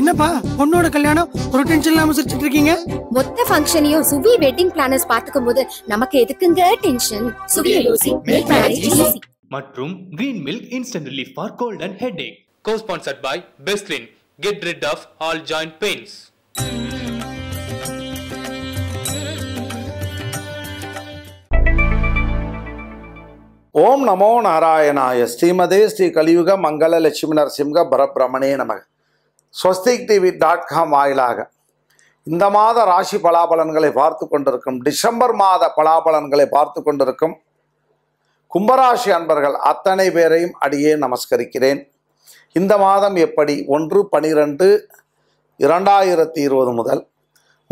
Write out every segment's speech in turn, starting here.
என்னப்பா பொண்ணோட கல்யாணம் ஒரு டென்ஷன் இல்லாம சிரிச்சிட்டு இருக்கீங்க மொத்த ஃபங்க்ஷனையும் சுவி வெட்டிங் பிளானர்ஸ் பாத்துக்கும் போது நமக்கு எதுக்குங்க டென்ஷன் சுவி யோசி மில்க் மற்றும் green milk instant relief for cold and headache cosponsored by பெஸ்ட்லின் get rid of all joint pains ஓம் நமோ நாராயணாய ஸ்ரீமதே ஸ்ரீ கலியுக மங்கள லட்சுமி நரசிம்க பரபிரமணே நமக ஸ்வஸ்திக் டிவி டாட் காம் வாயிலாக இந்த மாத ராசி பலாபலன்களை பார்த்து கொண்டிருக்கும் டிசம்பர் மாத பலாபலன்களை பார்த்து கொண்டிருக்கும் கும்பராசி அன்பர்கள் அத்தனை பேரையும் அடியே நமஸ்கரிக்கிறேன் இந்த மாதம் எப்படி ஒன்று பனிரெண்டு இரண்டாயிரத்தி இருபது முதல்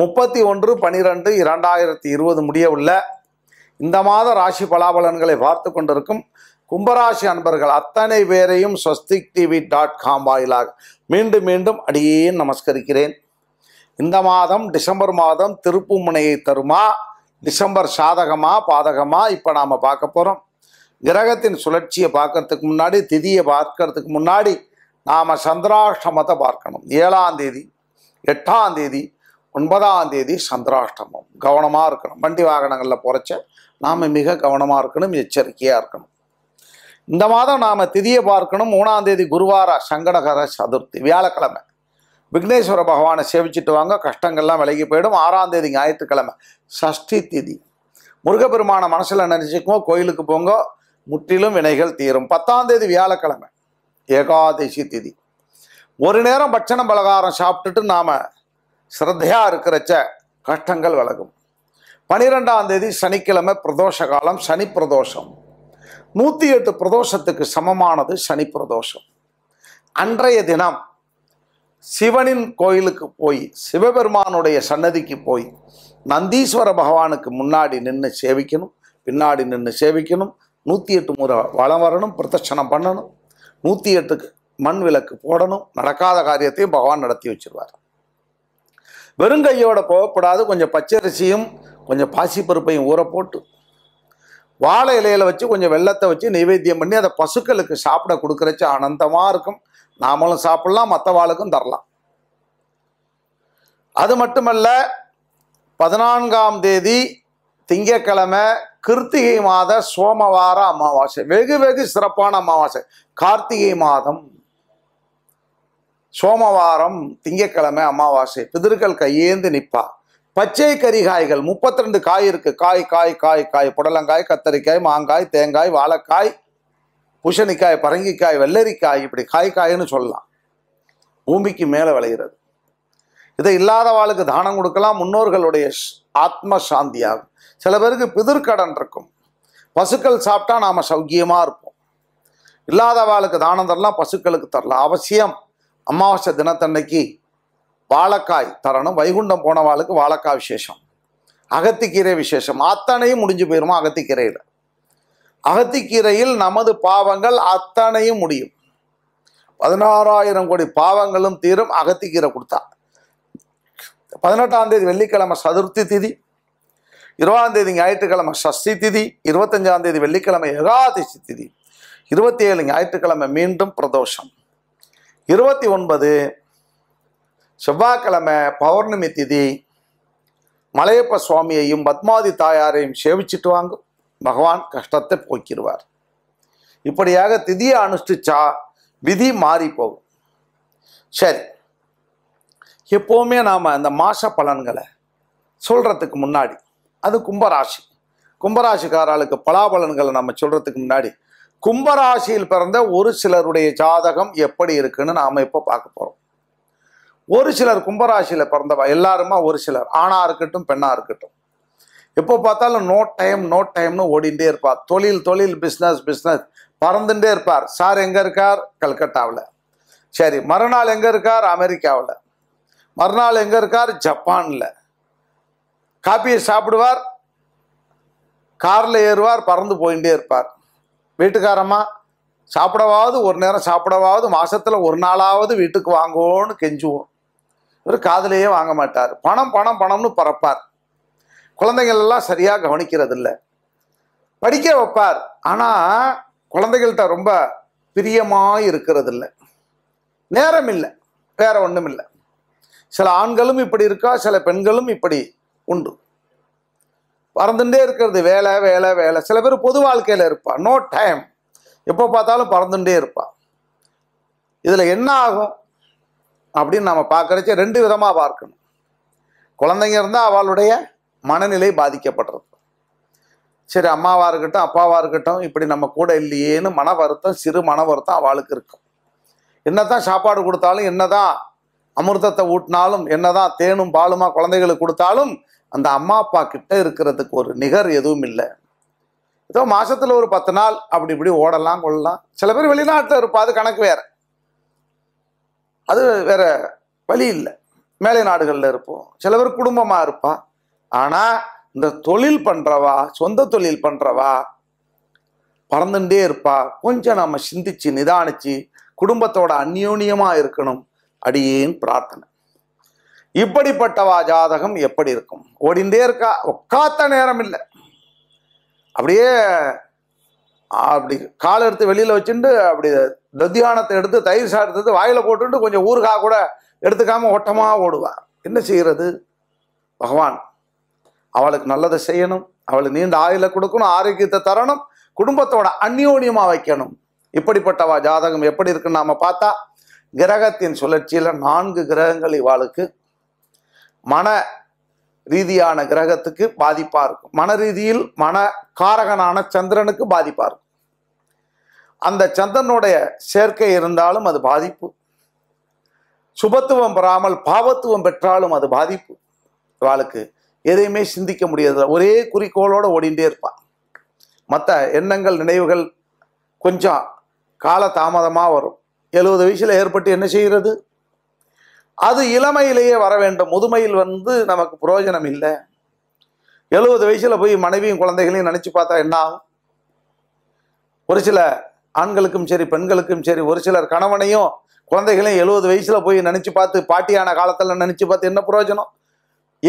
முப்பத்தி ஒன்று பனிரெண்டு இரண்டாயிரத்தி இருபது முடியவுள்ள இந்த மாத ராசி பலாபலன்களை பார்த்து கொண்டிருக்கும் கும்பராசி அன்பர்கள் அத்தனை பேரையும் ஸ்வஸ்திக் டிவி டாட் காம் வாயிலாக மீண்டும் மீண்டும் அடியே நமஸ்கரிக்கிறேன் இந்த மாதம் டிசம்பர் மாதம் திருப்பு முனையை தருமா டிசம்பர் சாதகமா பாதகமா இப்போ நாம் பார்க்க போகிறோம் கிரகத்தின் சுழற்சியை பார்க்கறதுக்கு முன்னாடி திதியை பார்க்கறதுக்கு முன்னாடி நாம் சந்திராஷ்டமத்தை பார்க்கணும் ஏழாம் தேதி எட்டாம் தேதி ஒன்பதாம் தேதி சந்திராஷ்டமம் கவனமாக இருக்கணும் வண்டி வாகனங்களில் போகிறச்ச நாம் மிக கவனமாக இருக்கணும் எச்சரிக்கையாக இருக்கணும் இந்த மாதம் நாம் திதியை பார்க்கணும் மூணாம் தேதி குருவார சங்கடகர சதுர்த்தி வியாழக்கிழமை விக்னேஸ்வர பகவானை சேவிச்சுட்டு வாங்க கஷ்டங்கள்லாம் விலகி போயிடும் ஆறாம் தேதி ஞாயிற்றுக்கிழமை சஷ்டி திதி முருகப்பெருமான மனசில் நினச்சிக்கோ கோயிலுக்கு போங்க முற்றிலும் வினைகள் தீரும் பத்தாம் தேதி வியாழக்கிழமை ஏகாதசி திதி ஒரு நேரம் பட்சணம் பலகாரம் சாப்பிட்டுட்டு நாம் ஸ்ரத்தையாக இருக்கிறச்ச கஷ்டங்கள் விலகும் பனிரெண்டாம் தேதி சனிக்கிழமை பிரதோஷ காலம் சனி பிரதோஷம் நூற்றி எட்டு பிரதோஷத்துக்கு சமமானது சனி பிரதோஷம் அன்றைய தினம் சிவனின் கோயிலுக்கு போய் சிவபெருமானுடைய சன்னதிக்கு போய் நந்தீஸ்வர பகவானுக்கு முன்னாடி நின்று சேவிக்கணும் பின்னாடி நின்று சேவிக்கணும் நூற்றி எட்டு முறை வளம் வரணும் பிரதட்சணம் பண்ணணும் நூற்றி எட்டுக்கு மண் விளக்கு போடணும் நடக்காத காரியத்தையும் பகவான் நடத்தி வச்சிருவார் வெறுங்கையோட போகக்கூடாது கொஞ்சம் பச்சரிசியும் கொஞ்சம் பாசிப்பருப்பையும் ஊற போட்டு வாழை இலையில வச்சு கொஞ்சம் வெள்ளத்தை வச்சு நைவேத்தியம் பண்ணி அதை பசுக்களுக்கு சாப்பிட கொடுக்குறச்சு ஆனந்தமாக இருக்கும் நாமளும் சாப்பிட்லாம் மற்ற வாழுக்கும் தரலாம் அது மட்டுமல்ல பதினான்காம் தேதி திங்கக்கிழமை கிருத்திகை மாத சோமவார அமாவாசை வெகு வெகு சிறப்பான அமாவாசை கார்த்திகை மாதம் சோமவாரம் திங்கக்கிழமை அமாவாசை பிதர்கள் கையேந்து நிற்பா பச்சை கரிகாய்கள் முப்பத்தி ரெண்டு காய் இருக்குது காய் காய் காய் காய் புடலங்காய் கத்தரிக்காய் மாங்காய் தேங்காய் வாழைக்காய் பூஷணிக்காய் பரங்கிக்காய் வெள்ளரிக்காய் இப்படி காய் காய்னு சொல்லலாம் பூமிக்கு மேலே விளைகிறது இதை இல்லாதவாளுக்கு தானம் கொடுக்கலாம் முன்னோர்களுடைய ஆத்ம சாந்தியாகும் சில பேருக்கு பிதிர்கடன் இருக்கும் பசுக்கள் சாப்பிட்டா நாம் சௌக்கியமாக இருப்போம் இல்லாதவாளுக்கு தானம் தரலாம் பசுக்களுக்கு தரலாம் அவசியம் அமாவாசை தினத்தன்னைக்கு வாழைக்காய் தரணும் வைகுண்டம் போனவாளுக்கு வாழைக்காய் விசேஷம் அகத்திக்கீரை விசேஷம் அத்தனையும் முடிஞ்சு போயிருமா அகத்திக்கீரையில் அகத்திக்கீரையில் நமது பாவங்கள் அத்தனையும் முடியும் பதினாறாயிரம் கோடி பாவங்களும் தீரும் அகத்திக்கீரை கொடுத்தா பதினெட்டாம் தேதி வெள்ளிக்கிழமை சதுர்த்தி திதி இருபதாம் தேதி ஞாயிற்றுக்கிழமை சஷ்டி திதி இருபத்தஞ்சாம் தேதி வெள்ளிக்கிழமை ஏகாதசி திதி இருபத்தி ஏழு ஞாயிற்றுக்கிழமை மீண்டும் பிரதோஷம் இருபத்தி ஒன்பது செவ்வாய்க்கிழமை பௌர்ணமி திதி மலையப்ப சுவாமியையும் பத்மாவதி தாயாரையும் சேவிச்சிட்டு வாங்கும் பகவான் கஷ்டத்தை போக்கிடுவார் இப்படியாக திதியை அனுஷ்டிச்சா விதி மாறி போகும் சரி எப்போவுமே நாம் அந்த மாச பலன்களை சொல்கிறதுக்கு முன்னாடி அது கும்பராசி கும்பராசிக்காரர்களுக்கு பலாபலன்களை நம்ம சொல்கிறதுக்கு முன்னாடி கும்பராசியில் பிறந்த ஒரு சிலருடைய ஜாதகம் எப்படி இருக்குன்னு நாம் இப்போ பார்க்க போகிறோம் ஒரு சிலர் கும்பராசியில் பிறந்தவா எல்லாருமா ஒரு சிலர் ஆணாக இருக்கட்டும் பெண்ணாக இருக்கட்டும் எப்போ பார்த்தாலும் நோ டைம் நோ டைம்னு ஓடிண்டே இருப்பார் தொழில் தொழில் பிஸ்னஸ் பிஸ்னஸ் பறந்துட்டே இருப்பார் சார் எங்கே இருக்கார் கல்கட்டாவில் சரி மறுநாள் எங்கே இருக்கார் அமெரிக்காவில் மறுநாள் எங்கே இருக்கார் ஜப்பானில் காப்பியை சாப்பிடுவார் காரில் ஏறுவார் பறந்து போயிட்டே இருப்பார் வீட்டுக்காரம்மா சாப்பிடவாவது ஒரு நேரம் சாப்பிடவாவது மாதத்தில் ஒரு நாளாவது வீட்டுக்கு வாங்குவோன்னு கெஞ்சுவோம் இவர் காதலையே வாங்க மாட்டார் பணம் பணம் பணம்னு பறப்பார் குழந்தைகள் எல்லாம் சரியாக கவனிக்கிறது இல்லை படிக்க வைப்பார் ஆனால் குழந்தைகள்கிட்ட ரொம்ப பிரியமாக இருக்கிறது இல்லை நேரம் இல்லை வேற ஒன்றும் இல்லை சில ஆண்களும் இப்படி இருக்கா சில பெண்களும் இப்படி உண்டு பறந்துட்டே இருக்கிறது வேலை வேலை வேலை சில பேர் பொது வாழ்க்கையில் இருப்பாள் நோ டைம் எப்போ பார்த்தாலும் பறந்துட்டே இருப்பாள் இதில் என்ன ஆகும் அப்படின்னு நம்ம பார்க்குறச்ச ரெண்டு விதமாக பார்க்கணும் குழந்தைங்க இருந்தால் அவளுடைய மனநிலை பாதிக்கப்படுறது சரி அம்மாவாக இருக்கட்டும் அப்பாவாக இருக்கட்டும் இப்படி நம்ம கூட இல்லையேன்னு மன வருத்தம் சிறு மன வருத்தம் அவளுக்கு இருக்கும் என்னதான் சாப்பாடு கொடுத்தாலும் என்னதான் அமிர்தத்தை ஊட்டினாலும் என்னதான் தேனும் பாலுமா குழந்தைகளுக்கு கொடுத்தாலும் அந்த அம்மா அப்பா கிட்ட இருக்கிறதுக்கு ஒரு நிகர் எதுவும் இல்லை ஏதோ மாதத்தில் ஒரு பத்து நாள் அப்படி இப்படி ஓடலாம் கொள்ளலாம் சில பேர் வெளிநாட்டில் இருப்பா அது கணக்கு வேறு அது வேற வழி இல்லை மேலை நாடுகளில் இருப்போம் சில பேர் குடும்பமாக இருப்பா ஆனால் இந்த தொழில் பண்ணுறவா சொந்த தொழில் பண்ணுறவா பறந்துட்டே இருப்பா கொஞ்சம் நம்ம சிந்திச்சு நிதானிச்சு குடும்பத்தோட அந்யோன்யமாக இருக்கணும் அடியேன் பிரார்த்தனை இப்படிப்பட்டவா ஜாதகம் எப்படி இருக்கும் ஓடிண்டே இருக்கா உட்காத்த நேரம் இல்லை அப்படியே அப்படி காலை எடுத்து வெளியில் வச்சுட்டு அப்படி நதியானத்தை எடுத்து தயிர் சாப்பிட்டு வாயில் போட்டுட்டு கொஞ்சம் ஊருக்காக கூட எடுத்துக்காமல் ஓட்டமாக ஓடுவாள் என்ன செய்கிறது பகவான் அவளுக்கு நல்லதை செய்யணும் அவளுக்கு நீண்ட ஆயில கொடுக்கணும் ஆரோக்கியத்தை தரணும் குடும்பத்தோட அந்யோன்யமாக வைக்கணும் இப்படிப்பட்டவா ஜாதகம் எப்படி இருக்குன்னு நாம் பார்த்தா கிரகத்தின் சுழற்சியில் நான்கு கிரகங்கள் இவாளுக்கு மன ரீதியான கிரகத்துக்கு பாதிப்பாக இருக்கும் மன ரீதியில் மன காரகனான சந்திரனுக்கு பாதிப்பாக இருக்கும் அந்த சந்திரனுடைய சேர்க்கை இருந்தாலும் அது பாதிப்பு சுபத்துவம் பெறாமல் பாவத்துவம் பெற்றாலும் அது பாதிப்பு இவாளுக்கு எதையுமே சிந்திக்க முடியாது ஒரே குறிக்கோளோடு ஓடிண்டே இருப்பான் மற்ற எண்ணங்கள் நினைவுகள் கொஞ்சம் கால தாமதமாக வரும் எழுபது வயசில் ஏற்பட்டு என்ன செய்கிறது அது இளமையிலேயே வர வேண்டும் முதுமையில் வந்து நமக்கு புரோஜனம் இல்லை எழுபது வயசில் போய் மனைவியும் குழந்தைகளையும் நினச்சி பார்த்தா என்ன ஆகும் ஒரு சில ஆண்களுக்கும் சரி பெண்களுக்கும் சரி ஒரு சிலர் கணவனையும் குழந்தைகளையும் எழுபது வயசில் போய் நினச்சி பார்த்து பாட்டியான காலத்தில் நினச்சி பார்த்து என்ன பிரயோஜனம்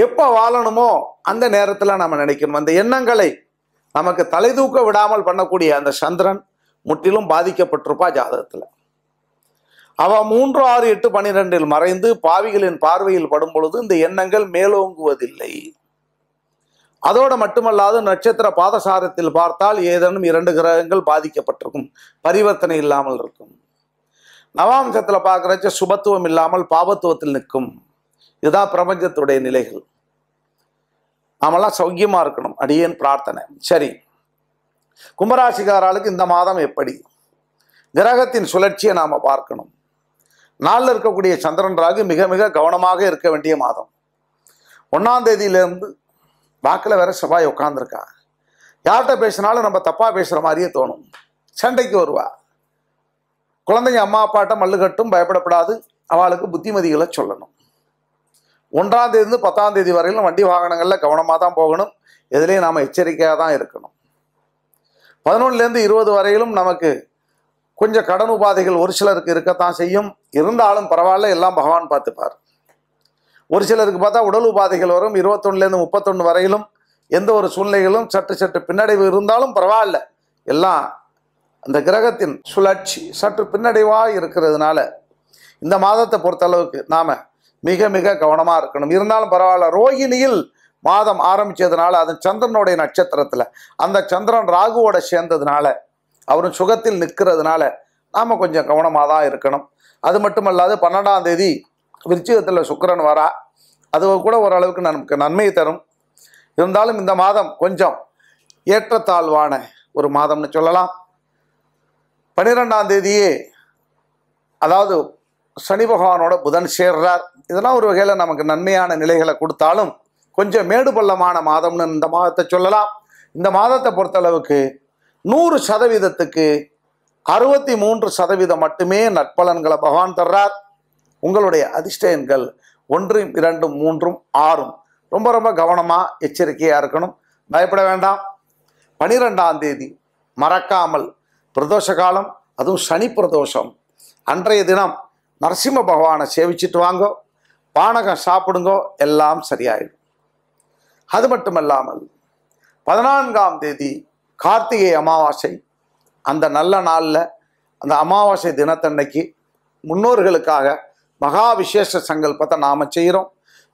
எப்போ வாழணுமோ அந்த நேரத்தில் நம்ம நினைக்கணும் அந்த எண்ணங்களை நமக்கு தலை தூக்க விடாமல் பண்ணக்கூடிய அந்த சந்திரன் முற்றிலும் பாதிக்கப்பட்டிருப்பா ஜாதகத்தில் அவ மூன்று ஆறு எட்டு பனிரெண்டில் மறைந்து பாவிகளின் பார்வையில் படும் பொழுது இந்த எண்ணங்கள் மேலோங்குவதில்லை அதோடு மட்டுமல்லாது நட்சத்திர பாதசாரத்தில் பார்த்தால் ஏதேனும் இரண்டு கிரகங்கள் பாதிக்கப்பட்டிருக்கும் பரிவர்த்தனை இல்லாமல் இருக்கும் நவாம்சத்தில் பார்க்குறச்ச சுபத்துவம் இல்லாமல் பாபத்துவத்தில் நிற்கும் இதுதான் பிரபஞ்சத்துடைய நிலைகள் நாமெல்லாம் சௌக்கியமாக இருக்கணும் அடியேன் பிரார்த்தனை சரி கும்பராசிக்காராளுக்கு இந்த மாதம் எப்படி கிரகத்தின் சுழற்சியை நாம் பார்க்கணும் நாளில் இருக்கக்கூடிய சந்திரன் ராகு மிக மிக கவனமாக இருக்க வேண்டிய மாதம் ஒன்றாம் தேதியிலேருந்து வாக்கில் வேற செவ்வாய் உட்காந்துருக்கா யார்கிட்ட பேசினாலும் நம்ம தப்பாக பேசுகிற மாதிரியே தோணும் சண்டைக்கு வருவா குழந்தைங்க அம்மா அப்பாட்ட மல்லுக்கட்டும் பயப்படப்படாது அவளுக்கு புத்திமதிகளை சொல்லணும் ஒன்றாம் தேதி பத்தாம் தேதி வரையிலும் வண்டி வாகனங்களில் கவனமாக தான் போகணும் எதுலேயும் நாம் எச்சரிக்கையாக தான் இருக்கணும் பதினொன்றுலேருந்து இருபது வரையிலும் நமக்கு கொஞ்சம் கடன் உபாதைகள் ஒரு சிலருக்கு இருக்கத்தான் செய்யும் இருந்தாலும் பரவாயில்ல எல்லாம் பகவான் பார்த்துப்பார் ஒரு சிலருக்கு பார்த்தா உடல் உபாதைகள் வரும் இருபத்தொன்னுலேருந்து முப்பத்தொன்று வரையிலும் எந்த ஒரு சூழ்நிலைகளும் சற்று சற்று பின்னடைவு இருந்தாலும் பரவாயில்ல எல்லாம் அந்த கிரகத்தின் சுழற்சி சற்று பின்னடைவாக இருக்கிறதுனால இந்த மாதத்தை பொறுத்தளவுக்கு நாம் மிக மிக கவனமாக இருக்கணும் இருந்தாலும் பரவாயில்ல ரோகிணியில் மாதம் ஆரம்பித்ததுனால அது சந்திரனுடைய நட்சத்திரத்தில் அந்த சந்திரன் ராகுவோட சேர்ந்ததுனால அவரும் சுகத்தில் நிற்கிறதுனால நாம் கொஞ்சம் கவனமாக தான் இருக்கணும் அது மட்டுமல்லாது பன்னெண்டாம் தேதி விருச்சிகத்தில் சுக்கரன் வரா அது கூட ஓரளவுக்கு நமக்கு நன்மையை தரும் இருந்தாலும் இந்த மாதம் கொஞ்சம் ஏற்றத்தாழ்வான ஒரு மாதம்னு சொல்லலாம் பன்னிரெண்டாம் தேதியே அதாவது சனி பகவானோட புதன் சேர்றார் இதெல்லாம் ஒரு வகையில் நமக்கு நன்மையான நிலைகளை கொடுத்தாலும் கொஞ்சம் மேடு பள்ளமான மாதம்னு இந்த மாதத்தை சொல்லலாம் இந்த மாதத்தை பொறுத்தளவுக்கு நூறு சதவீதத்துக்கு அறுபத்தி மூன்று சதவீதம் மட்டுமே நட்பலன்களை பகவான் தர்றார் உங்களுடைய அதிர்ஷ்டங்கள் ஒன்றும் இரண்டும் மூன்றும் ஆறும் ரொம்ப ரொம்ப கவனமாக எச்சரிக்கையாக இருக்கணும் பயப்பட வேண்டாம் பனிரெண்டாம் தேதி மறக்காமல் பிரதோஷ காலம் அதுவும் சனி பிரதோஷம் அன்றைய தினம் நரசிம்ம பகவானை சேவிச்சிட்டு வாங்கோ பானகம் சாப்பிடுங்கோ எல்லாம் சரியாயிடும் அது மட்டுமல்லாமல் பதினான்காம் தேதி கார்த்திகை அமாவாசை அந்த நல்ல நாளில் அந்த அமாவாசை தினத்தன்னைக்கு முன்னோர்களுக்காக மகா விசேஷ சங்கல்பத்தை நாம் செய்கிறோம்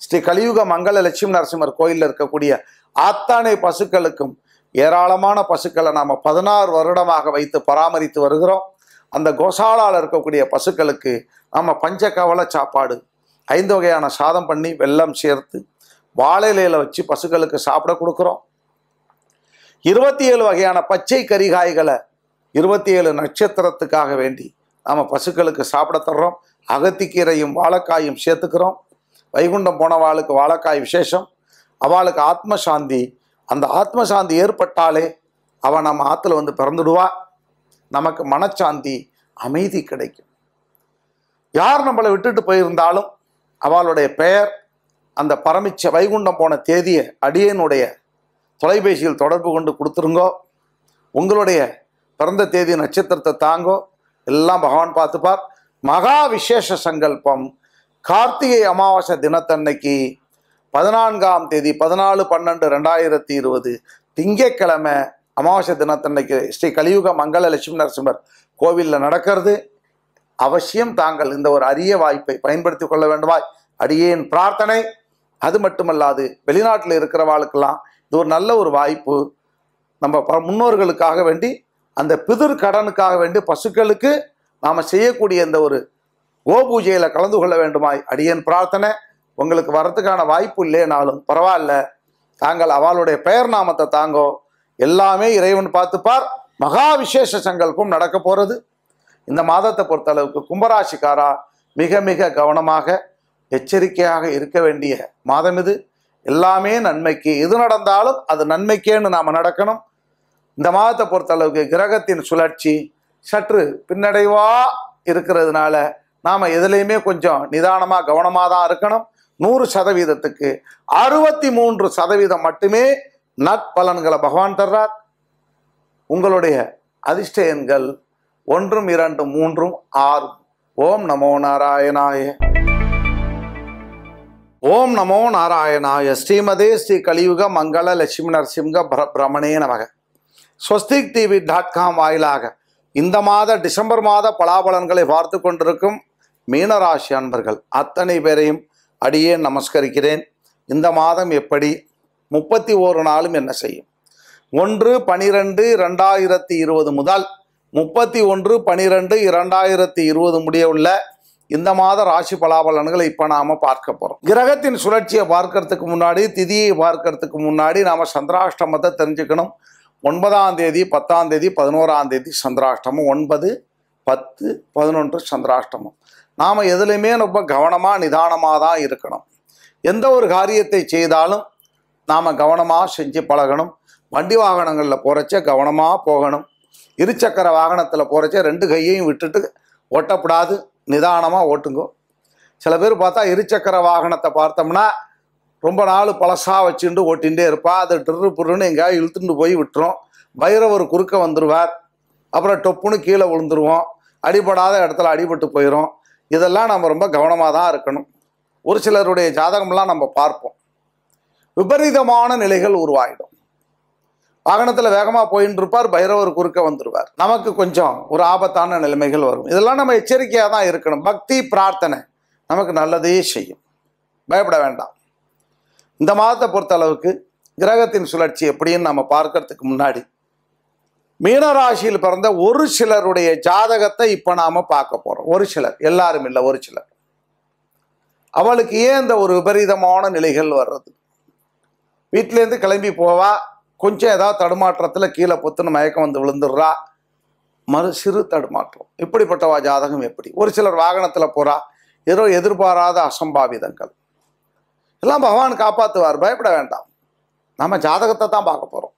ஸ்ரீ கலியுக மங்கள லட்சுமி நரசிம்மர் கோயிலில் இருக்கக்கூடிய ஆத்தானை பசுக்களுக்கும் ஏராளமான பசுக்களை நாம் பதினாறு வருடமாக வைத்து பராமரித்து வருகிறோம் அந்த கோசாலால் இருக்கக்கூடிய பசுக்களுக்கு நம்ம கவலை சாப்பாடு ஐந்து வகையான சாதம் பண்ணி வெள்ளம் சேர்த்து வாழை இலையில் வச்சு பசுக்களுக்கு சாப்பிட கொடுக்குறோம் இருபத்தி ஏழு வகையான பச்சை கரிகாய்களை இருபத்தி ஏழு நட்சத்திரத்துக்காக வேண்டி நாம் பசுக்களுக்கு சாப்பிட தர்றோம் அகத்திக்கீரையும் வாழைக்காயும் சேர்த்துக்கிறோம் வைகுண்டம் போனவாளுக்கு வாழைக்காய் விசேஷம் அவளுக்கு ஆத்மசாந்தி அந்த ஆத்மசாந்தி ஏற்பட்டாலே அவள் நம்ம ஆற்றுல வந்து பிறந்துடுவா நமக்கு மனச்சாந்தி அமைதி கிடைக்கும் யார் நம்மளை விட்டுட்டு போயிருந்தாலும் அவளுடைய பெயர் அந்த பரமிச்ச வைகுண்டம் போன தேதியை அடியனுடைய தொலைபேசியில் தொடர்பு கொண்டு கொடுத்துருங்கோ உங்களுடைய பிறந்த தேதி நட்சத்திரத்தை தாங்கோ எல்லாம் பகவான் பார்த்துப்பார் மகா விசேஷ சங்கல்பம் கார்த்திகை அமாவாசை தினத்தன்னைக்கு பதினான்காம் தேதி பதினாலு பன்னெண்டு ரெண்டாயிரத்தி இருபது திங்கக்கிழமை அமாவாசை தினத்தன்னைக்கு ஸ்ரீ கலியுக மங்கள லட்சுமி நரசிம்மர் கோவிலில் நடக்கிறது அவசியம் தாங்கள் இந்த ஒரு அரிய வாய்ப்பை பயன்படுத்தி கொள்ள வேண்டுமாய் அடியேன் பிரார்த்தனை அது மட்டுமல்லாது வெளிநாட்டில் இருக்கிறவாளுக்கெல்லாம் இது ஒரு நல்ல ஒரு வாய்ப்பு நம்ம முன்னோர்களுக்காக வேண்டி அந்த பிதிர் கடனுக்காக வேண்டி பசுக்களுக்கு நாம் செய்யக்கூடிய இந்த ஒரு கோபூஜையில் கலந்து கொள்ள வேண்டுமாய் அடியன் பிரார்த்தனை உங்களுக்கு வரத்துக்கான வாய்ப்பு இல்லைனாலும் பரவாயில்ல தாங்கள் அவளுடைய பெயர் நாமத்தை தாங்கோ எல்லாமே இறைவன் பார்த்துப்பார் மகா விசேஷ சங்கல்பம் நடக்க போகிறது இந்த மாதத்தை பொறுத்தளவுக்கு கும்பராசிக்காரா மிக மிக கவனமாக எச்சரிக்கையாக இருக்க வேண்டிய மாதம் இது எல்லாமே நன்மைக்கு எது நடந்தாலும் அது நன்மைக்கேன்னு நாம் நடக்கணும் இந்த மாதத்தை பொறுத்தளவுக்கு கிரகத்தின் சுழற்சி சற்று பின்னடைவா இருக்கிறதுனால நாம் எதுலேயுமே கொஞ்சம் நிதானமாக கவனமாக தான் இருக்கணும் நூறு சதவீதத்துக்கு அறுபத்தி மூன்று சதவீதம் மட்டுமே நற்பலன்களை பகவான் தர்றார் உங்களுடைய அதிர்ஷ்ட எண்கள் ஒன்றும் இரண்டும் மூன்றும் ஆறும் ஓம் நமோ நாராயணாய ஓம் நமோ நாராயணாய ஸ்ரீமதே ஸ்ரீ கலியுக மங்கள லட்சுமி நரசிம்க பிரமணே நமக ஸ்வஸ்திக் டிவி டாட் காம் வாயிலாக இந்த மாத டிசம்பர் மாத பலாபலன்களை பார்த்து கொண்டிருக்கும் மீனராசி அன்பர்கள் அத்தனை பேரையும் அடியே நமஸ்கரிக்கிறேன் இந்த மாதம் எப்படி முப்பத்தி ஓரு நாளும் என்ன செய்யும் ஒன்று பனிரெண்டு ரெண்டாயிரத்தி இருபது முதல் முப்பத்தி ஒன்று பனிரெண்டு இரண்டாயிரத்தி இருபது முடிய உள்ள இந்த மாத ராசி பலாபலன்களை இப்போ நாம் பார்க்க போகிறோம் கிரகத்தின் சுழற்சியை பார்க்கறதுக்கு முன்னாடி திதியை பார்க்கறதுக்கு முன்னாடி நாம் சந்திராஷ்டமத்தை தெரிஞ்சுக்கணும் ஒன்பதாம் தேதி பத்தாம் தேதி பதினோராம் தேதி சந்திராஷ்டமம் ஒன்பது பத்து பதினொன்று சந்திராஷ்டமம் நாம் எதுலையுமே ரொம்ப கவனமாக நிதானமாக தான் இருக்கணும் எந்த ஒரு காரியத்தை செய்தாலும் நாம் கவனமாக செஞ்சு பழகணும் வண்டி வாகனங்களில் போகிறச்ச கவனமாக போகணும் இருசக்கர வாகனத்தில் போகிறச்ச ரெண்டு கையையும் விட்டுட்டு ஒட்டப்படாது நிதானமாக ஓட்டுங்க சில பேர் பார்த்தா இருசக்கர வாகனத்தை பார்த்தோம்னா ரொம்ப நாள் பழசாக வச்சுட்டு ஓட்டிகிட்டே இருப்பா அது டிரு புருன்னு எங்கேயாவது இழுத்துட்டு போய் விட்டுரும் பைரவர் குறுக்க வந்துடுவார் அப்புறம் டொப்புன்னு கீழே விழுந்துருவோம் அடிபடாத இடத்துல அடிபட்டு போயிடும் இதெல்லாம் நம்ம ரொம்ப கவனமாக தான் இருக்கணும் ஒரு சிலருடைய ஜாதகம்லாம் நம்ம பார்ப்போம் விபரீதமான நிலைகள் உருவாகிடும் வாகனத்தில் வேகமாக போயின்னு இருப்பார் பைரவர் குறுக்க வந்துடுவார் நமக்கு கொஞ்சம் ஒரு ஆபத்தான நிலைமைகள் வரும் இதெல்லாம் நம்ம எச்சரிக்கையாக தான் இருக்கணும் பக்தி பிரார்த்தனை நமக்கு நல்லதே செய்யும் பயப்பட வேண்டாம் இந்த மாதத்தை பொறுத்த அளவுக்கு கிரகத்தின் சுழற்சி எப்படின்னு நம்ம பார்க்கறதுக்கு முன்னாடி மீனராசியில் பிறந்த ஒரு சிலருடைய ஜாதகத்தை இப்போ நாம் பார்க்க போகிறோம் ஒரு சிலர் எல்லாரும் இல்லை ஒரு சிலர் அவளுக்கு ஏன் இந்த ஒரு விபரீதமான நிலைகள் வர்றது வீட்டிலேருந்து கிளம்பி போவா கொஞ்சம் ஏதாவது தடுமாற்றத்தில் கீழே பொத்துன்னு மயக்கம் வந்து விழுந்துடுறா மறு சிறு தடுமாற்றம் இப்படிப்பட்டவா ஜாதகம் எப்படி ஒரு சிலர் வாகனத்தில் போகிறா ஏதோ எதிர்பாராத அசம்பாவிதங்கள் எல்லாம் பகவான் காப்பாற்றுவார் பயப்பட வேண்டாம் நம்ம ஜாதகத்தை தான் பார்க்க போகிறோம்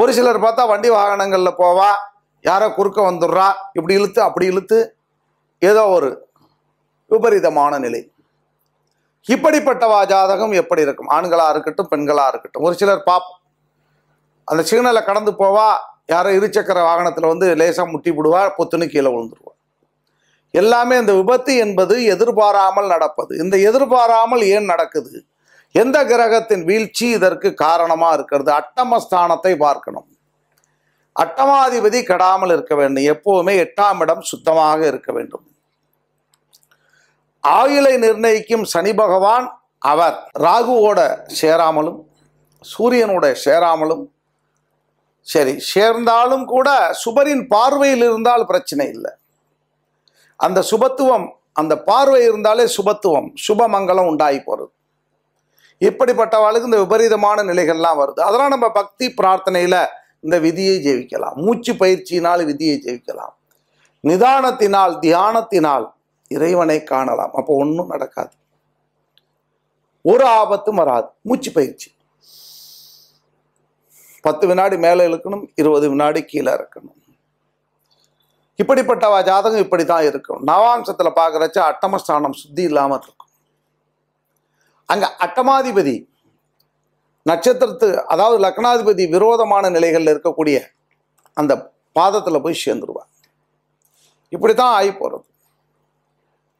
ஒரு சிலர் பார்த்தா வண்டி வாகனங்களில் போவா யாரோ குறுக்க வந்துடுறா இப்படி இழுத்து அப்படி இழுத்து ஏதோ ஒரு விபரீதமான நிலை இப்படிப்பட்ட ஜாதகம் எப்படி இருக்கும் ஆண்களாக இருக்கட்டும் பெண்களாக இருக்கட்டும் ஒரு சிலர் பாப் அந்த சிக்னலை கடந்து போவா யாரோ இருசக்கர வாகனத்தில் வந்து லேசாக முட்டி விடுவா பொத்துன்னு கீழே விழுந்துருவா எல்லாமே இந்த விபத்து என்பது எதிர்பாராமல் நடப்பது இந்த எதிர்பாராமல் ஏன் நடக்குது எந்த கிரகத்தின் வீழ்ச்சி இதற்கு காரணமாக இருக்கிறது அட்டமஸ்தானத்தை பார்க்கணும் அட்டமாதிபதி கெடாமல் இருக்க வேண்டும் எப்போவுமே எட்டாம் இடம் சுத்தமாக இருக்க வேண்டும் ஆயுளை நிர்ணயிக்கும் சனி பகவான் அவர் ராகுவோட சேராமலும் சூரியனோட சேராமலும் சரி சேர்ந்தாலும் கூட சுபரின் பார்வையில் இருந்தால் பிரச்சனை இல்லை அந்த சுபத்துவம் அந்த பார்வை இருந்தாலே சுபத்துவம் சுபமங்கலம் உண்டாகி போகிறது இப்படிப்பட்டவாளுக்கு இந்த விபரீதமான நிலைகள்லாம் வருது அதெல்லாம் நம்ம பக்தி பிரார்த்தனையில் இந்த விதியை ஜெயிக்கலாம் மூச்சு பயிற்சியினால் விதியை ஜெயிக்கலாம் நிதானத்தினால் தியானத்தினால் இறைவனை காணலாம் அப்போ ஒன்றும் நடக்காது ஒரு ஆபத்தும் வராது மூச்சு பயிற்சி பத்து வினாடி மேலே இழுக்கணும் இருபது வினாடி கீழே இருக்கணும் இப்படிப்பட்ட ஜாதகம் இப்படி தான் இருக்கும் நவாம்சத்தில் பார்க்குறச்ச அட்டமஸ்தானம் சுத்தி இல்லாமல் இருக்கும் அங்கே அட்டமாதிபதி நட்சத்திரத்து அதாவது லக்னாதிபதி விரோதமான நிலைகளில் இருக்கக்கூடிய அந்த பாதத்தில் போய் சேர்ந்துருவாங்க இப்படி தான் ஆகி போகிறது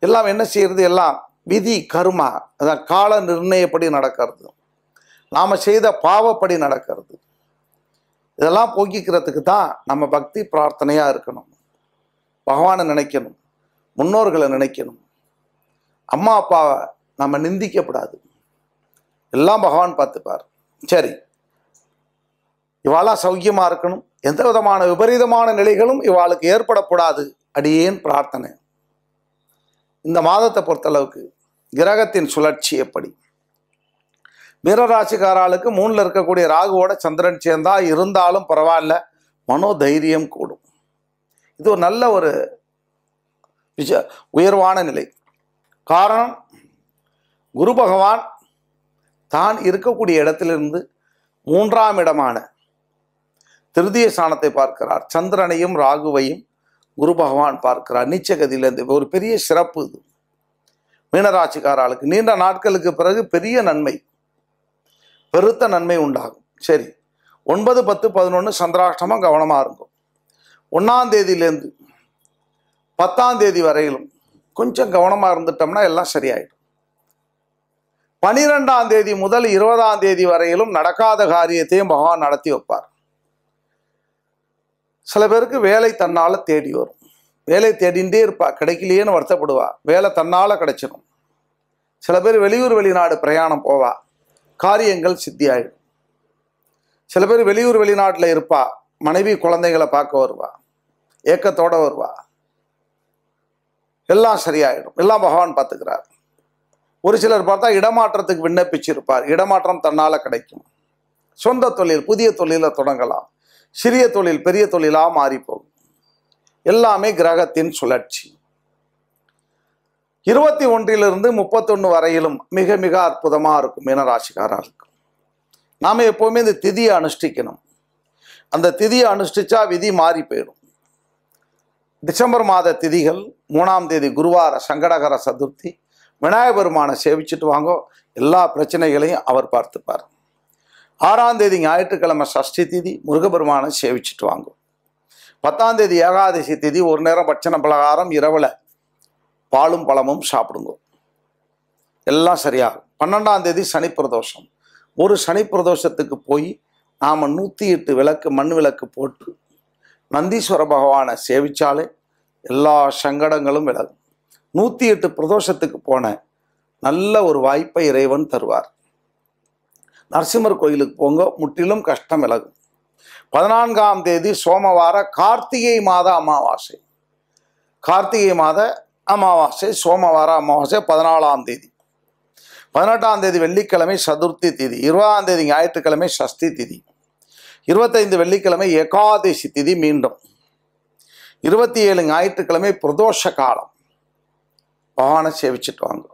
எல்லாம் என்ன செய்கிறது எல்லாம் விதி கருமா அதான் கால நிர்ணயப்படி நடக்கிறது நாம் செய்த பாவப்படி நடக்கிறது இதெல்லாம் போக்கிக்கிறதுக்கு தான் நம்ம பக்தி பிரார்த்தனையாக இருக்கணும் பகவானை நினைக்கணும் முன்னோர்களை நினைக்கணும் அம்மா அப்பாவை நம்ம நிந்திக்கப்படாது எல்லாம் பகவான் பார்த்துப்பார் சரி இவாளாக சௌக்கியமாக இருக்கணும் எந்த விதமான விபரீதமான நிலைகளும் இவாளுக்கு ஏற்படக்கூடாது அடியேன் பிரார்த்தனை இந்த மாதத்தை பொறுத்தளவுக்கு கிரகத்தின் சுழற்சி எப்படி மீனராசிக்காராளுக்கு மூணில் இருக்கக்கூடிய ராகுவோட சந்திரன் சேர்ந்தா இருந்தாலும் பரவாயில்ல மனோதைரியம் கூடும் இது ஒரு நல்ல ஒரு விஷ உயர்வான நிலை காரணம் குரு பகவான் தான் இருக்கக்கூடிய இடத்திலிருந்து மூன்றாம் இடமான திருதிய சாணத்தை பார்க்கிறார் சந்திரனையும் ராகுவையும் குரு பகவான் பார்க்கிறார் நீச்சகதியிலேருந்து ஒரு பெரிய சிறப்பு இது மீனராட்சிக்காராளுக்கு நீண்ட நாட்களுக்கு பிறகு பெரிய நன்மை பெருத்த நன்மை உண்டாகும் சரி ஒன்பது பத்து பதினொன்று சந்திராஷ்டமாக கவனமாக இருக்கும் ஒன்றாம் தேதியிலேருந்து பத்தாம் தேதி வரையிலும் கொஞ்சம் கவனமாக இருந்துட்டோம்னா எல்லாம் சரியாயிடும் பனிரெண்டாம் தேதி முதல் இருபதாம் தேதி வரையிலும் நடக்காத காரியத்தையும் பகவான் நடத்தி வைப்பார் சில பேருக்கு வேலை தன்னால் தேடி வரும் வேலை தேடிகிட்டே இருப்பாள் கிடைக்கலையேன்னு வருத்தப்படுவாள் வேலை தன்னால் கிடைச்சிடும் சில பேர் வெளியூர் வெளிநாடு பிரயாணம் போவா காரியங்கள் சித்தியாயிடும் சில பேர் வெளியூர் வெளிநாட்டில் இருப்பா மனைவி குழந்தைகளை பார்க்க வருவா ஏக்கத்தோடு வருவா எல்லாம் சரியாயிடும் எல்லாம் பகவான் பார்த்துக்கிறார் ஒரு சிலர் பார்த்தா இடமாற்றத்துக்கு விண்ணப்பிச்சிருப்பார் இடமாற்றம் தன்னால் கிடைக்கும் சொந்த தொழில் புதிய தொழிலை தொடங்கலாம் சிறிய தொழில் பெரிய தொழிலாக மாறிப்போகும் எல்லாமே கிரகத்தின் சுழற்சி இருபத்தி ஒன்றிலிருந்து முப்பத்தொன்று வரையிலும் மிக மிக அற்புதமாக இருக்கும் மீனராசிக்காரர்களுக்கு நாம் எப்போவுமே இந்த திதியை அனுஷ்டிக்கணும் அந்த திதியை அனுஷ்டிச்சா விதி மாறி போயிடும் டிசம்பர் மாத திதிகள் மூணாம் தேதி குருவார சங்கடகர சதுர்த்தி விநாயகபெருமானை சேவிச்சுட்டு வாங்கோ எல்லா பிரச்சனைகளையும் அவர் பார்த்துப்பார் ஆறாம் தேதி ஞாயிற்றுக்கிழமை சஷ்டி திதி முருகபெருமானை சேவிச்சுட்டு வாங்க பத்தாம் தேதி ஏகாதசி திதி ஒரு நேரம் பட்சண பலகாரம் இரவில் பாலும் பழமும் சாப்பிடுங்க எல்லாம் சரியாகும் பன்னெண்டாம் தேதி சனி பிரதோஷம் ஒரு சனி பிரதோஷத்துக்கு போய் நாம் நூற்றி எட்டு விளக்கு மண் விளக்கு போட்டு நந்தீஸ்வர பகவானை சேவித்தாலே எல்லா சங்கடங்களும் விலகும் நூற்றி எட்டு பிரதோஷத்துக்கு போன நல்ல ஒரு வாய்ப்பை இறைவன் தருவார் நரசிம்மர் கோயிலுக்கு போங்க முற்றிலும் கஷ்டம் விலகும் பதினான்காம் தேதி சோமவார கார்த்திகை மாத அமாவாசை கார்த்திகை மாத அமாவாசை சோமவார அமாவாசை பதினாலாம் தேதி பதினெட்டாம் தேதி வெள்ளிக்கிழமை சதுர்த்தி திதி இருபதாம் தேதி ஞாயிற்றுக்கிழமை சஷ்டி திதி இருபத்தைந்து வெள்ளிக்கிழமை ஏகாதசி திதி மீண்டும் இருபத்தி ஏழு ஞாயிற்றுக்கிழமை பிரதோஷ காலம் பகவானை சேவிச்சுட்டு வாங்க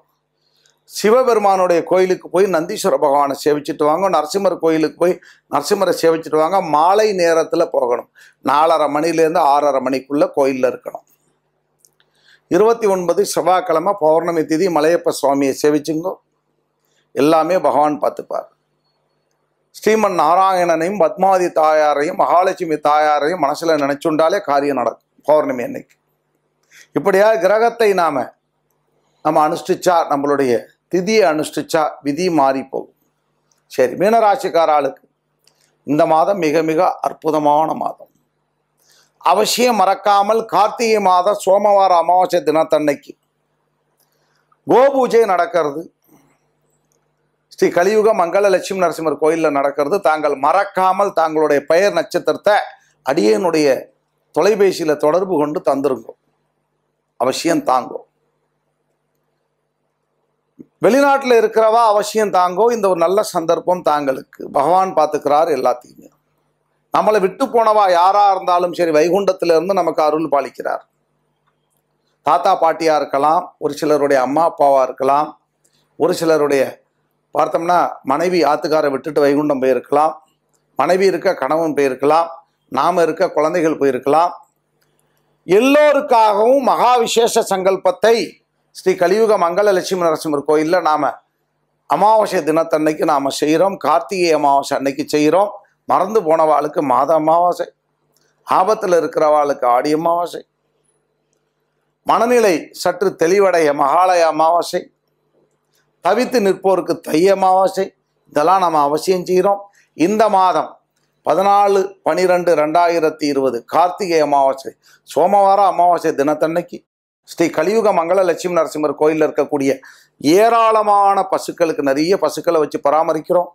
சிவபெருமானுடைய கோயிலுக்கு போய் நந்தீஸ்வர பகவானை சேவிச்சுட்டு வாங்க நரசிம்மர் கோயிலுக்கு போய் நரசிம்மரை சேவிச்சுட்டு வாங்க மாலை நேரத்தில் போகணும் நாலரை மணிலேருந்து ஆறரை மணிக்குள்ளே கோயிலில் இருக்கணும் இருபத்தி ஒன்பது செவ்வாய்க்கிழமை பௌர்ணமி திதி மலையப்ப சுவாமியை சேவிச்சுங்கோ எல்லாமே பகவான் பார்த்துப்பார் ஸ்ரீமன் நாராயணனையும் பத்மாவதி தாயாரையும் மகாலட்சுமி தாயாரையும் மனசில் நினச்சுண்டாலே காரியம் நடக்கும் பௌர்ணமி அன்னைக்கு இப்படியா கிரகத்தை நாம் நம்ம அனுஷ்டிச்சா நம்மளுடைய திதியை அனுஷ்டிச்சா விதி மாறி போகும் சரி மீனராசிக்கார ஆளுக்கு இந்த மாதம் மிக மிக அற்புதமான மாதம் அவசியம் மறக்காமல் கார்த்திகை மாத சோமவார அமாவாசை தினத்தன்னைக்கு கோபூஜை நடக்கிறது ஸ்ரீ கலியுக மங்கள லட்சுமி நரசிம்மர் கோயிலில் நடக்கிறது தாங்கள் மறக்காமல் தாங்களுடைய பெயர் நட்சத்திரத்தை அடியனுடைய தொலைபேசியில் தொடர்பு கொண்டு தந்துருங்கோ அவசியம் தாங்கும் வெளிநாட்டில் இருக்கிறவா அவசியம் தாங்கோ இந்த ஒரு நல்ல சந்தர்ப்பம் தாங்களுக்கு பகவான் பார்த்துக்கிறார் எல்லாத்தையுமே நம்மளை விட்டு போனவா யாராக இருந்தாலும் சரி வைகுண்டத்திலிருந்து நமக்கு அருள் பாலிக்கிறார் தாத்தா பாட்டியாக இருக்கலாம் ஒரு சிலருடைய அம்மா அப்பாவாக இருக்கலாம் ஒரு சிலருடைய பார்த்தோம்னா மனைவி ஆத்துக்காரை விட்டுட்டு வைகுண்டம் போயிருக்கலாம் மனைவி இருக்க கணவன் போயிருக்கலாம் நாம் இருக்க குழந்தைகள் போயிருக்கலாம் எல்லோருக்காகவும் மகா விசேஷ சங்கல்பத்தை ஸ்ரீ கலியுக மங்கள லட்சுமி நரசிம்மர் கோயிலில் நாம் அமாவாசை தினத்தன்னைக்கு நாம் செய்கிறோம் கார்த்திகை அமாவாசை அன்னைக்கு செய்கிறோம் மறந்து போனவாளுக்கு மாத அமாவாசை ஆபத்தில் இருக்கிறவாளுக்கு ஆடி அமாவாசை மனநிலை சற்று தெளிவடைய மகாலய அமாவாசை தவித்து நிற்போருக்கு தை அமாவாசை இதெல்லாம் நாம் அவசியம் செய்கிறோம் இந்த மாதம் பதினாலு பனிரெண்டு ரெண்டாயிரத்தி இருபது கார்த்திகை அமாவாசை சோமவார அமாவாசை தினத்தன்னைக்கு ஸ்ரீ கலியுக மங்கள லட்சுமி நரசிம்மர் கோயிலில் இருக்கக்கூடிய ஏராளமான பசுக்களுக்கு நிறைய பசுக்களை வச்சு பராமரிக்கிறோம்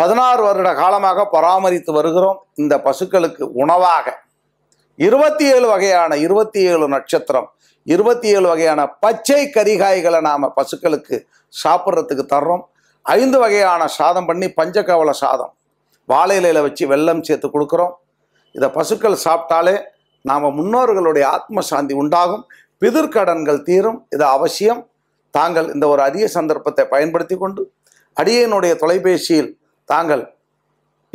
பதினாறு வருட காலமாக பராமரித்து வருகிறோம் இந்த பசுக்களுக்கு உணவாக இருபத்தி ஏழு வகையான இருபத்தி ஏழு நட்சத்திரம் இருபத்தி ஏழு வகையான பச்சை கரிகாய்களை நாம் பசுக்களுக்கு சாப்பிட்றதுக்கு தர்றோம் ஐந்து வகையான சாதம் பண்ணி பஞ்சகவலை சாதம் வாழை இலையில் வச்சு வெள்ளம் சேர்த்து கொடுக்குறோம் இதை பசுக்கள் சாப்பிட்டாலே நாம் முன்னோர்களுடைய ஆத்ம சாந்தி உண்டாகும் பிதிர்கடன்கள் தீரும் இது அவசியம் தாங்கள் இந்த ஒரு அரிய சந்தர்ப்பத்தை பயன்படுத்தி கொண்டு அடியனுடைய தொலைபேசியில் தாங்கள்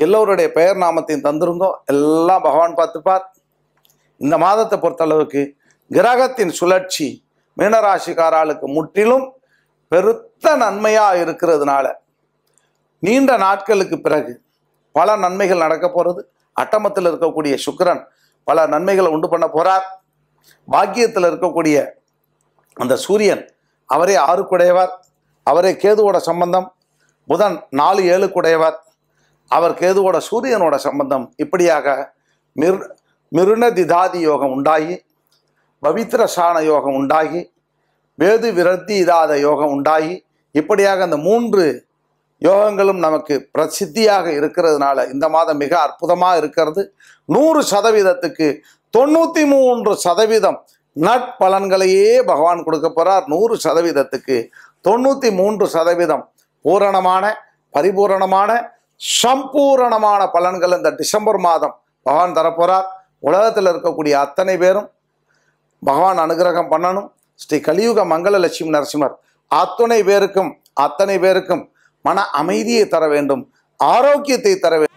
எல்லோருடைய பெயர் நாமத்தையும் தந்துருங்கோ எல்லாம் பகவான் பார்த்துப்பார் இந்த மாதத்தை பொறுத்தளவுக்கு கிரகத்தின் சுழற்சி மீனராசிக்காராளுக்கு முற்றிலும் பெருத்த நன்மையாக இருக்கிறதுனால நீண்ட நாட்களுக்கு பிறகு பல நன்மைகள் நடக்க போகிறது அட்டமத்தில் இருக்கக்கூடிய சுக்கரன் பல நன்மைகளை உண்டு பண்ண போகிறார் பாக்கியத்தில் இருக்கக்கூடிய அந்த சூரியன் அவரே ஆறுக்குடையவர் அவரே கேதுவோட சம்பந்தம் புதன் நாலு ஏழுக்குடையவர் அவர் கேதுவோட சூரியனோட சம்பந்தம் இப்படியாக மிரு மிருணதிதாதி யோகம் உண்டாகி சாண யோகம் உண்டாகி வேது விரத்தி இதாத யோகம் உண்டாகி இப்படியாக அந்த மூன்று யோகங்களும் நமக்கு பிரசித்தியாக இருக்கிறதுனால இந்த மாதம் மிக அற்புதமாக இருக்கிறது நூறு சதவீதத்துக்கு தொண்ணூற்றி மூன்று சதவீதம் நட்பலன்களையே பகவான் கொடுக்க போகிறார் நூறு சதவீதத்துக்கு தொண்ணூற்றி மூன்று சதவீதம் பூரணமான பரிபூரணமான சம்பூரணமான பலன்கள் இந்த டிசம்பர் மாதம் பகவான் தரப்போகிறார் உலகத்தில் இருக்கக்கூடிய அத்தனை பேரும் பகவான் அனுகிரகம் பண்ணணும் ஸ்ரீ கலியுக மங்கள லட்சுமி நரசிம்மர் அத்தனை பேருக்கும் அத்தனை பேருக்கும் மன அமைதியை தர வேண்டும் ஆரோக்கியத்தை தர வேண்டும்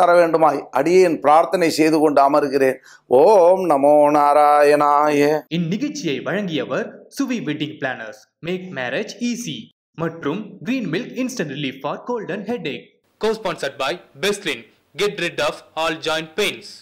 தர வேண்டுமாய் அடியேன் பிரார்த்தனை செய்து கொண்டு அமர்கிறேன் ஓம் நமோ நாராயணாய இந்நிகழ்ச்சியை வழங்கியவர் சுவி wedding planners make marriage easy மற்றும் green milk instant relief for golden headache cosponsored by பெஸ்ட்லின் get rid of all joint pains